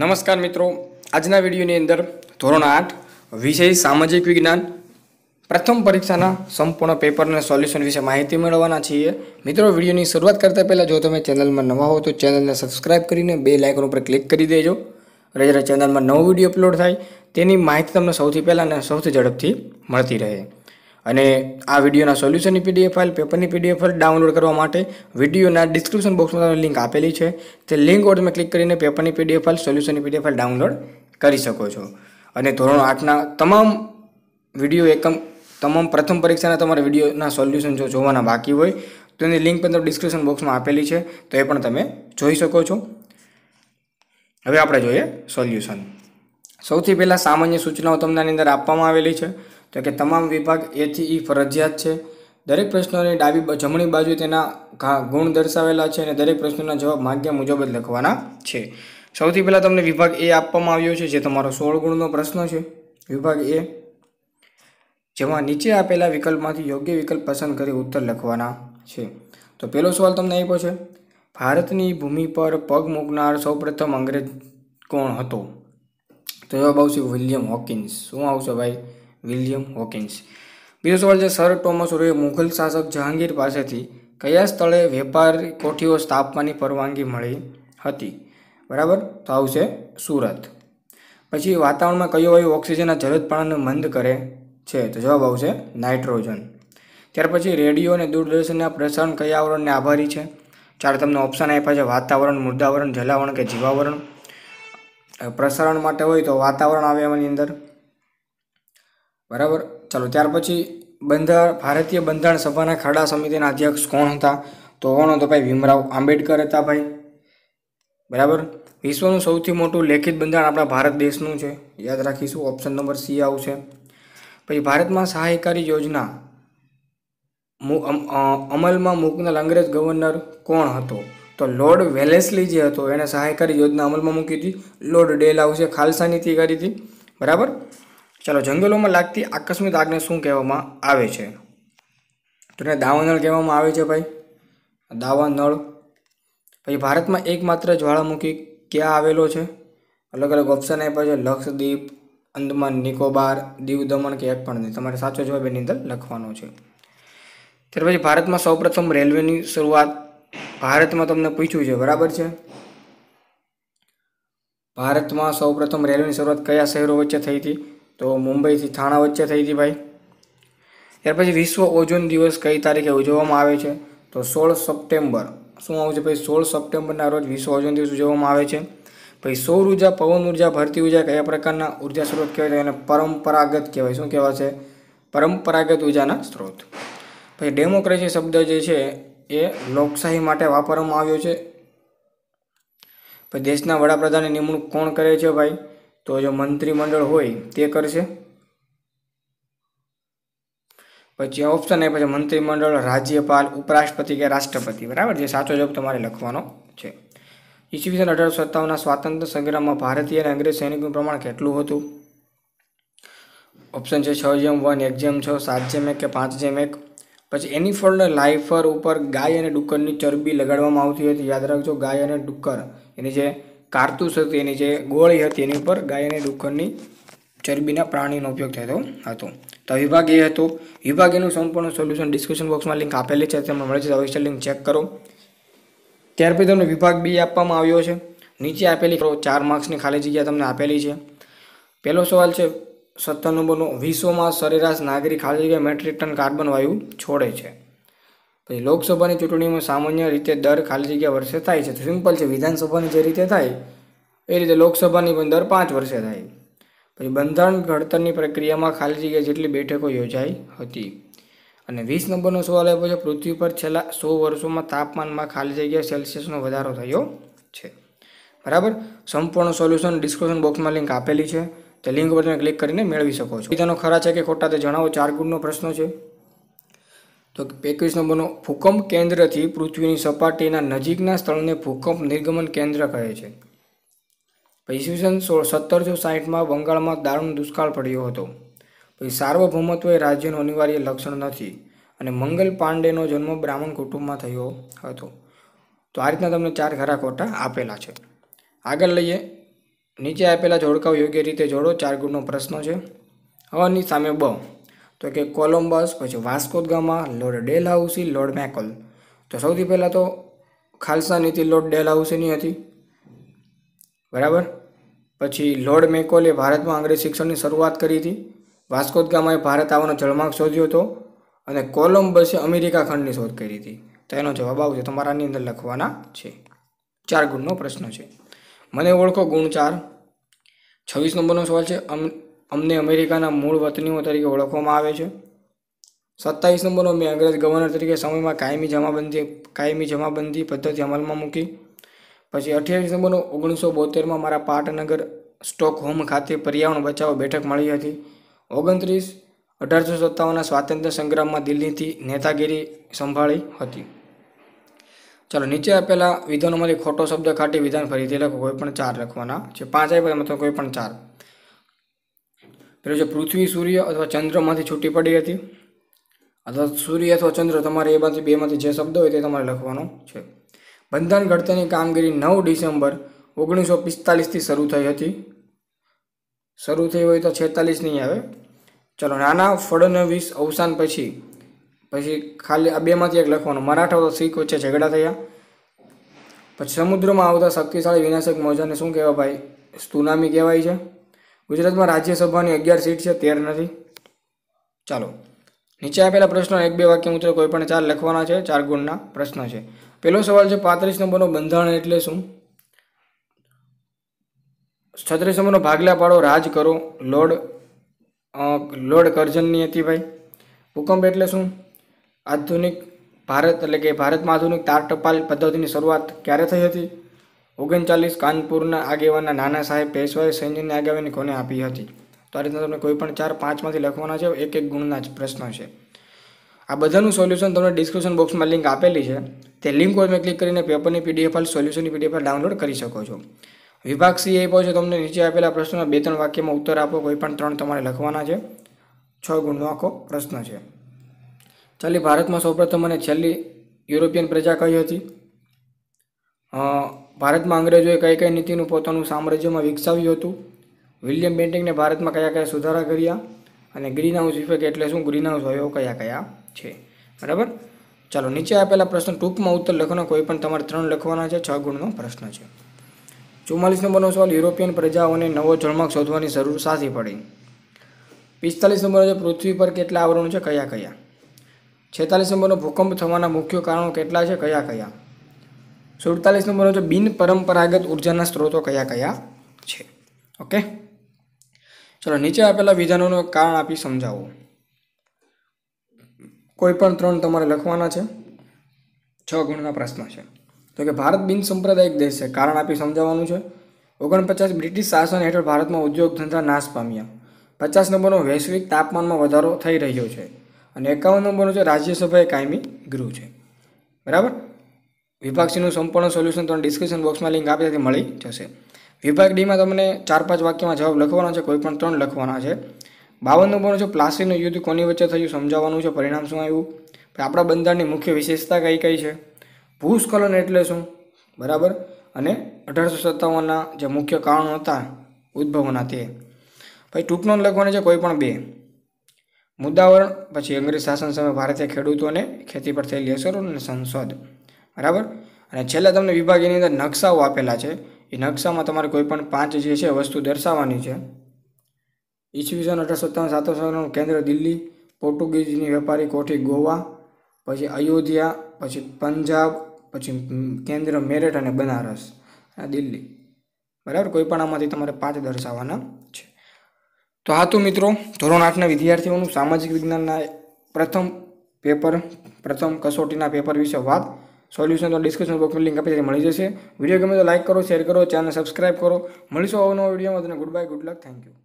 નમસ્કાર મિત્રો આજના વિડીયોની અંદર ધોરણ આઠ વિષય સામાજિક વિજ્ઞાન પ્રથમ પરીક્ષાના સંપૂર્ણ પેપરના સોલ્યુશન વિશે માહિતી મેળવવાના છીએ મિત્રો વિડીયોની શરૂઆત કરતાં પહેલાં જો તમે ચેનલમાં નવા હો તો ચેનલને સબસ્ક્રાઇબ કરીને બે લાઇકન ઉપર ક્લિક કરી દેજો એટલે જ્યારે ચેનલમાં નવો વિડીયો અપલોડ થાય તેની માહિતી તમને સૌથી પહેલાં અને સૌથી ઝડપથી મળતી રહે અને આ વિડીયોના સોલ્યુશનની પીડીએફ ફાઇલ પેપરની પીડીએફ ફાઇલ ડાઉનલોડ કરવા માટે વિડીયોના ડિસ્ક્રિપ્શન બોક્સમાં તમને લિંક આપેલી છે તે લિંક ઉપર ક્લિક કરીને પેપરની પીડીએફ ફાઇલ સોલ્યુશનની પીડીએફ ફાઇલ ડાઉનલોડ કરી શકો છો અને ધોરણ આઠના તમામ વિડીયો એકમ તમામ પ્રથમ પરીક્ષાના તમારે વિડીયોના સોલ્યુશન જો જોવાના બાકી હોય તો એની લિંક પણ ડિસ્ક્રિપ્શન બોક્સમાં આપેલી છે તો એ પણ તમે જોઈ શકો છો હવે આપણે જોઈએ સોલ્યુશન સૌથી પહેલાં સામાન્ય સૂચનાઓ તમને આની અંદર આપવામાં આવેલી છે તો કે તમામ વિભાગ એથી ઈ e ફરજિયાત છે દરેક પ્રશ્નોની ડાબી જમણી બાજુ તેના ગુણ દર્શાવેલા છે અને દરેક પ્રશ્નોના જવાબ માગ્યા મુજબ જ લખવાના છે સૌથી પહેલાં તમને વિભાગ એ આપવામાં આવ્યો છે જે તમારો સોળ ગુણનો પ્રશ્ન છે વિભાગ એ જેમાં નીચે આપેલા વિકલ્પમાંથી યોગ્ય વિકલ્પ પસંદ કરી ઉત્તર લખવાના છે તો પહેલો સવાલ તમને આપ્યો છે ભારતની ભૂમિ પર પગ મૂકનાર સૌપ્રથમ અંગ્રેજ કોણ હતો તો જવાબ આવશે વિલિયમ હોકિન્સ શું આવશે ભાઈ વિલિયમ હોકિન્સ બીજો સવાલ છે સર ટોમસ ઓરોએ મુઘલ શાસક જહાંગીર પાસેથી કયા સ્થળે વેપાર કોઠીઓ સ્થાપવાની પરવાનગી મળી હતી બરાબર તો આવશે સુરત પછી વાતાવરણમાં કયો વાયુ ઓક્સિજનના જરદપણાને મંદ કરે છે તો જવાબ આવશે નાઇટ્રોજન ત્યાર પછી રેડિયો અને દૂરદર્શનના પ્રસારણ કયા આવરણને આભારી છે ચાર તમને ઓપ્શન આપ્યા છે વાતાવરણ મૃદાવરણ જલાવરણ કે જીવાવરણ પ્રસારણ માટે હોય તો વાતાવરણ આવે એની અંદર બરાબર ચાલો ત્યાર પછી બંધારણ ભારતીય બંધારણ સભાના ખરડા સમિતિના અધ્યક્ષ કોણ હતા તો કોણ હતો ભાઈ ભીમરાવ આંબેડકર હતા ભાઈ બરાબર વિશ્વનું સૌથી મોટું લેખિત બંધારણ આપણા ભારત દેશનું છે યાદ રાખીશું ઓપ્શન નંબર સી આવશે પછી ભારતમાં સહાયકારી યોજના અમલમાં મૂકનાર અંગ્રેજ ગવર્નર કોણ હતો તો લોર્ડ વેલેસલી જે હતો એણે સહાયકારી યોજના અમલમાં મૂકી હતી લોર્ડ ડેલ આવશે ખાલસાની હતી કરી હતી બરાબર ચાલો જંગલોમાં લાગતી આકસ્મિક આગને શું કહેવામાં આવે છે તો એને દાવાનળ કહેવામાં આવે છે ભાઈ દાવાનળ પછી ભારતમાં એકમાત્ર જ્વાળામુખી ક્યાં આવેલો છે અલગ અલગ ઓપ્શન આપ્યા છે લક્ષદ્વીપ અંદમાન નિકોબાર દીવ દમણ કે એક પણ નહીં તમારે સાચો જવાબ એની અંદર લખવાનો છે ત્યાર પછી ભારતમાં સૌપ્રથમ રેલવેની શરૂઆત ભારતમાં તમને પૂછ્યું છે બરાબર છે ભારતમાં સૌપ્રથમ રેલવેની શરૂઆત કયા શહેરો વચ્ચે થઈ હતી તો મુંબઈથી થાણા વચ્ચે થઈ હતી ભાઈ ત્યાર પછી વિશ્વ ઓજોન દિવસ કઈ તારીખે ઉજવવામાં આવે છે તો સોળ સપ્ટેમ્બર શું આવું છે ભાઈ સોળ સપ્ટેમ્બરના રોજ વિશ્વ ઓઝોન દિવસ ઉજવવામાં આવે છે ભાઈ સૌર ઉર્જા પવન ઉર્જા ભરતી ઉર્જા કયા પ્રકારના ઉર્જા સ્ત્રોત કહેવાય એને પરંપરાગત કહેવાય શું કહેવાય છે પરંપરાગત ઉર્જાના સ્ત્રોત ભાઈ ડેમોક્રેસી શબ્દ જે છે એ લોકશાહી માટે વાપરવામાં આવ્યો છે પછી દેશના વડાપ્રધાનની નિમણૂક કોણ કરે છે ભાઈ તો જો મંત્રીમંડળ હોય તે કરશે પછી ઓપ્શન એ પછી મંત્રીમંડળ રાજ્યપાલ ઉપરાષ્ટ્રપતિ કે રાષ્ટ્રપતિ બરાબર જે સાચો જવાબ તમારે લખવાનો છે ઈસવીસન અઢારસો સત્તાવનના સ્વાતંત્ર્ય સંગ્રામમાં ભારતીય અને અંગ્રેજ સૈનિકનું પ્રમાણ કેટલું હતું ઓપ્શન છે છ જેમ વન એક જેમ છ સાત જેમ એક કે પાંચ જેમ એક પછી એની ફોલ્ડ લાઇફર ઉપર ગાય અને ડુક્કરની ચરબી લગાડવામાં આવતી હતી યાદ રાખજો ગાય અને ડુક્કર એની જે કારતૂસ હતી એની જે ગોળી હતી એની ઉપર ગાય અને ડુક્કરની ચરબીના પ્રાણીનો ઉપયોગ થતો હતો તો વિભાગ એ હતો વિભાગ એનું સંપૂર્ણ સોલ્યુશન ડિસ્ક્રિપ્શન બોક્સમાં લિંક આપેલી છે તમને મળે છે અવશ્ય લિંક ચેક કરો ત્યાર પછી તમને વિભાગ બી આપવામાં આવ્યો છે નીચે આપેલી ચાર માર્ક્સની ખાલી જગ્યા તમને આપેલી છે પહેલો સવાલ છે સત્તર નંબરનો વિશ્વમાં સરેરાશ નાગરિક ખાલી જગ્યા મેટ્રિક ટન કાર્બન વાયુ છોડે છે પછી લોકસભાની ચૂંટણીમાં સામાન્ય રીતે દર ખાલી જગ્યા વર્ષે થાય છે તો સિમ્પલ છે વિધાનસભાની જે રીતે થાય એ રીતે લોકસભાની પણ દર પાંચ વર્ષે થાય પછી બંધારણ ઘડતરની પ્રક્રિયામાં ખાલી જગ્યા જેટલી બેઠકો યોજાઈ હતી અને વીસ નંબરનો સવાલ આપ્યો છે પૃથ્વી પર છેલ્લા સો વર્ષોમાં તાપમાનમાં ખાલી જગ્યા સેલ્સિયસનો વધારો થયો છે બરાબર સંપૂર્ણ સોલ્યુશન ડિસ્ક્રિપ્શન બોક્સમાં લિંક આપેલી છે તે લિંક પર તમે ક્લિક કરીને મેળવી શકો છો તેનો ખરા છે કે ખોટા તે જણાવો ચાર ગુણનો પ્રશ્ન છે તો પેકેજ નંબરનો ભૂકંપ કેન્દ્રથી પૃથ્વીની સપાટીના નજીકના સ્થળને ભૂકંપ નિર્ગમન કેન્દ્ર કહે છે ઈસવીસન સોળ સત્તરસો સાહીઠમાં બંગાળમાં દારૂણ દુષ્કાળ પડ્યો હતો પછી સાર્વભૌમત્વ એ રાજ્યનું અનિવાર્ય લક્ષણ નથી અને મંગલ પાંડેનો જન્મ બ્રાહ્મણ કુટુંબમાં થયો હતો તો આ રીતના તમને ચાર ખરા ખોટા આપેલા છે આગળ લઈએ નીચે આપેલા જોડકાઓ યોગ્ય રીતે જોડો ચાર ગુણનો પ્રશ્ન છે હવાની સામે બ તો કે કોલમ્બસ પછી Vasco da Gama Lord Dalhousie Lord Macaulay તો સૌથી પહેલાં તો ખાલસા નીતિ લોર્ડ ડેલ હાઉસીની હતી બરાબર પછી લોર્ડ મેકોલે ભારતમાં અંગ્રેજ શિક્ષણની શરૂઆત કરી હતી વાસ્કોદ ગામાએ ભારત આવવાનો જળમાર્ગ શોધ્યો હતો અને કોલમ્બસે અમેરિકા ખંડની શોધ કરી હતી તો એનો જવાબ આવશે તમારાની અંદર લખવાના છે ચાર ગુણનો પ્રશ્ન છે મને ઓળખો ગુણ ચાર છવ્વીસ નંબરનો સવાલ છે અમને અમેરિકાના મૂળ વતનીઓ તરીકે ઓળખવામાં આવે છે સત્તાવીસ નંબરનો મેં અંગ્રેજ ગવર્નર તરીકે સમયમાં કાયમી જમાબંધી કાયમી જમાબંધી પદ્ધતિ અમલમાં મૂકી પછી અઠ્યાવીસ નંબરનો ઓગણીસો બોતેરમાં મારા પાટનગર સ્ટોકહોમ ખાતે પર્યાવરણ બચાવ બેઠક મળી હતી ઓગણત્રીસ અઢારસો સત્તાવનના સ્વાતંત્ર્ય સંગ્રામમાં દિલ્હીથી નેતાગીરી સંભાળી હતી ચાલો નીચે આપેલા વિધાનોમાંથી ખોટો શબ્દ ખાટી વિધાન ફરીથી લખો કોઈ પણ ચાર લખવાના છે પાંચ આપ્યા તમે કોઈ પણ ચાર પેલું જે પૃથ્વી સૂર્ય અથવા ચંદ્રમાંથી છૂટી પડી હતી અથવા સૂર્ય અથવા ચંદ્ર તમારે એમાંથી બેમાંથી જે શબ્દ હોય તે તમારે લખવાનો છે બંધારણ ઘડતરની કામગીરી નવ ડિસેમ્બર ઓગણીસો પિસ્તાલીસથી શરૂ થઈ હતી શરૂ થઈ હોય તો છેતાલીસ નહીં આવે ચલો નાના ફડણવીસ અવસાન પછી પછી ખાલી આ બેમાંથી એક લખવાનો મરાઠા તો શીખ વચ્ચે ઝઘડા થયા પછી સમુદ્રમાં આવતા શક્તિશાળી વિનાશક મોજાને શું કહેવાય ભાઈ સુનામી કહેવાય છે ગુજરાતમાં રાજ્યસભાની અગિયાર સીટ છે તેર નથી ચાલો નીચે આપેલા પ્રશ્નો એક બે વાક્ય મુજબ કોઈ પણ ચાર લખવાના છે ચાર ગુણના પ્રશ્ન છે પહેલો સવાલ છે પાંત્રીસ નંબરનો બંધારણ એટલે શું છત્રીસ નંબરનો ભાગલા પાડો રાજ કરો લોર્ડ લોર્ડ કરજનની હતી ભાઈ ભૂકંપ એટલે શું આધુનિક ભારત એટલે કે ભારતમાં આધુનિક તાર ટપાલ પદ્ધતિની શરૂઆત ક્યારે થઈ હતી ઓગણચાલીસ કાનપુરના આગેવાનના નાના સાહેબ પેશવાએ સૈન્યની આગેવાની કોને આપી હતી તો આ રીતના તમને કોઈ પણ ચાર પાંચમાંથી લખવાના છે એક એક ગુણના જ પ્રશ્નો છે આ બધાનું સોલ્યુશન તમને ડિસ્ક્રિપ્શન બોક્સમાં લિંક આપેલી છે તે લિંક પર ક્લિક કરીને પેપરની પીડીએફ સોલ્યુશનની પીડીએફ ડાઉનલોડ કરી શકો છો વિભાગ સી આપ્યો છે તમને નીચે આપેલા પ્રશ્નોના બે ત્રણ વાક્યમાં ઉત્તર આપો કોઈ પણ ત્રણ તમારે લખવાના છે છ ગુણનો આખો પ્રશ્ન છે ચાલી ભારતમાં સૌપ્રથમ અને છેલ્લી યુરોપિયન પ્રજા કઈ હતી ભારતમાં અંગ્રેજોએ કઈ કઈ નીતિનું પોતાનું સામ્રાજ્યમાં વિકસાવ્યું હતું વિલિયમ બેન્ટિંગને ભારતમાં કયા કયા સુધારા કર્યા અને ગ્રીન હાઉસ ઇફેક્ટ એટલે શું ગ્રીન હાઉસ હોય કયા કયા છે બરાબર ચાલો નીચે આપેલા પ્રશ્ન ટૂંકમાં ઉત્તર લખવાનો કોઈ પણ તમારે ત્રણ લખવાના છે છ ગુણનો પ્રશ્ન છે ચુમ્માલીસ નંબરનો સવાલ યુરોપિયન પ્રજાઓને નવો જળમાર્ગ શોધવાની જરૂર સાથી પડી પિસ્તાલીસ નંબરનો છે પૃથ્વી પર કેટલા આવરણો છે કયા કયા છેતાલીસ નંબરનો ભૂકંપ થવાના મુખ્ય કારણો કેટલા છે કયા કયા સુડતાલીસ નંબર છે બિન પરંપરાગત ઉર્જાના સ્ત્રોતો કયા કયા છે ઓકે ચલો નીચે આપેલા વિધાનોનું કારણ આપી સમજાવો કોઈ પણ ત્રણ તમારે લખવાના છે છ ગુણના પ્રશ્ન છે તો કે ભારત બિન સંપ્રદાયિક દેશ છે કારણ આપી સમજાવવાનું છે ઓગણપચાસ બ્રિટિશ શાસન હેઠળ ભારતમાં ઉદ્યોગ ધંધા નાશ પામ્યા પચાસ નંબરનો વૈશ્વિક તાપમાનમાં વધારો થઈ રહ્યો છે અને એકાવન નંબરનું છે રાજ્યસભાએ કાયમી ગૃહ છે બરાબર વિભાગ સંપૂર્ણ સોલ્યુશન તમને ડિસ્ક્રિપ્શન બોક્સમાં લિંક આપી ત્યાંથી મળી જશે વિભાગ ડીમાં તમને ચાર પાંચ વાક્યમાં જવાબ લખવાનો છે કોઈ પણ ત્રણ લખવાના છે બાવન નંબરનો છે પ્લાસ્ટિકનું યુદ્ધ કોની વચ્ચે થયું સમજાવવાનું છે પરિણામ શું આવ્યું આપણા બંધારણની મુખ્ય વિશેષતા કઈ કઈ છે ભૂસ્ખલન એટલે શું બરાબર અને અઢારસો સત્તાવનના જે મુખ્ય કારણો હતા ઉદ્ભવના તે પછી ટૂંકનો લખવાની છે કોઈ પણ બે મુદ્દાવરણ પછી અંગ્રેજ શાસન સમયે ભારતીય ખેડૂતોને ખેતી પર થયેલી અસરો અને સંસદ બરાબર અને છેલ્લા તમને વિભાગ અંદર નકશાઓ આપેલા છે એ નકશામાં તમારે કોઈપણ પાંચ જે છે વસ્તુ દર્શાવવાની છે ઈસવીસન અઢારસો સત્તાવન સાતોસોનું કેન્દ્ર દિલ્હી પોર્ટુગીઝની વેપારી કોઠી ગોવા પછી અયોધ્યા પછી પંજાબ પછી કેન્દ્ર મેરઠ અને બનારસ અને દિલ્હી બરાબર કોઈપણ આમાંથી તમારે પાંચ દર્શાવવાના છે તો હા તો મિત્રો ધોરણ આઠના વિદ્યાર્થીઓનું સામાજિક વિજ્ઞાનના પ્રથમ પેપર પ્રથમ કસોટીના પેપર વિશે વાત સોલ્યુશન તો ડિસ્ક્રિપ્શન બોક્સમાં લિંક આપી મળી જશે વિડીયો ગમે તો લાઇક કરો શેર કરો ચેનલ સબસ્ક્રાઇબ કરો મળીશું આવો નવો વિડીયોમાં તમને good bye good luck thank you